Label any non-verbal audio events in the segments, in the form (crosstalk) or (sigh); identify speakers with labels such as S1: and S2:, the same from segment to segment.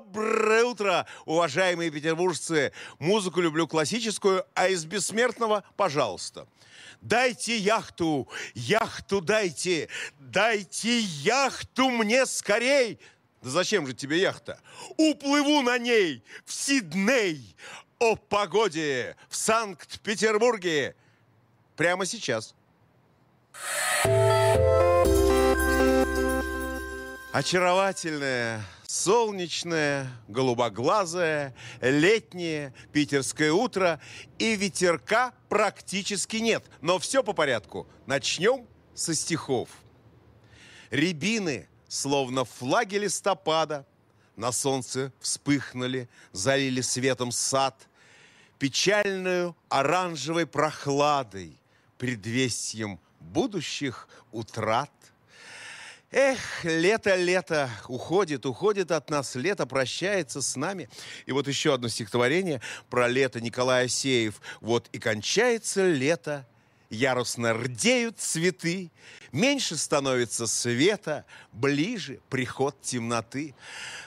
S1: Доброе утро, уважаемые петербуржцы! Музыку люблю классическую, а из бессмертного – пожалуйста. Дайте яхту, яхту дайте, дайте яхту мне скорей! Да зачем же тебе яхта? Уплыву на ней в Сидней! О погоде в Санкт-Петербурге! Прямо сейчас очаровательное, солнечное, голубоглазое, летнее питерское утро. И ветерка практически нет. Но все по порядку. Начнем со стихов. Рябины, словно флаги листопада, На солнце вспыхнули, залили светом сад, Печальную оранжевой прохладой, Предвестием будущих утрат – Эх, лето, лето, уходит, уходит от нас, лето прощается с нами. И вот еще одно стихотворение про лето Николая Сеев. Вот и кончается лето яростно рдеют цветы, меньше становится света, ближе приход темноты.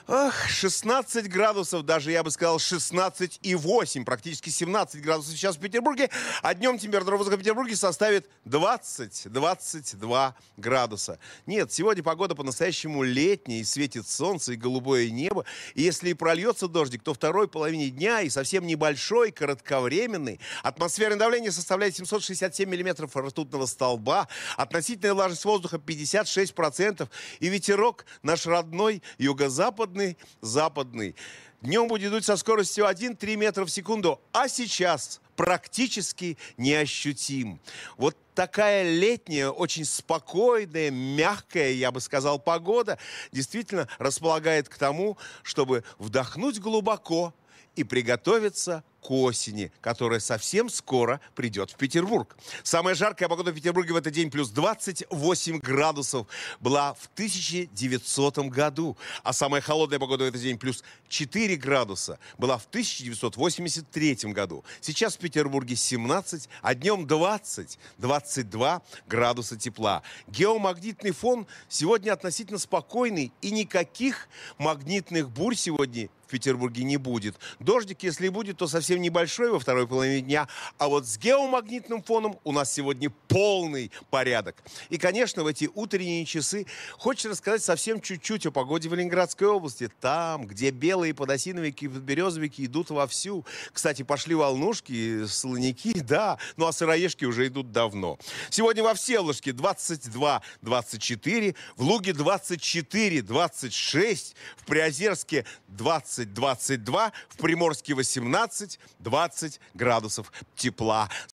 S1: Ох, 16 градусов, даже я бы сказал 16 и 8, практически 17 градусов сейчас в Петербурге, а днем температура воздуха в Петербурге составит 20-22 градуса. Нет, сегодня погода по-настоящему летняя, и светит солнце, и голубое небо, и если и прольется дождик, то второй половине дня и совсем небольшой, коротковременный. Атмосферное давление составляет 767 миллиметров миллиметров ртутного столба, относительная влажность воздуха 56%, и ветерок наш родной юго-западный, западный. Днем будет дуть со скоростью 1-3 метра в секунду, а сейчас практически неощутим. Вот такая летняя, очень спокойная, мягкая, я бы сказал, погода действительно располагает к тому, чтобы вдохнуть глубоко и приготовиться к осени, которая совсем скоро придет в Петербург. Самая жаркая погода в Петербурге в этот день плюс 28 градусов была в 1900 году, а самая холодная погода в этот день плюс 4 градуса была в 1983 году. Сейчас в Петербурге 17, а днем 20, 22 градуса тепла. Геомагнитный фон сегодня относительно спокойный и никаких магнитных бурь сегодня в Петербурге не будет. Дождик, если и будет, то совсем небольшой во второй половине дня. А вот с геомагнитным фоном у нас сегодня полный порядок. И, конечно, в эти утренние часы хочется рассказать совсем чуть-чуть о погоде в Ленинградской области. Там, где белые подосиновики и березовики идут вовсю. Кстати, пошли волнушки, слоники, (laughs) да. Ну, а сыроежки уже идут давно. Сегодня во Всеволожске 22-24, в Луге 24-26, в Приозерске 20 20-22, в Приморске 18-20 градусов тепла.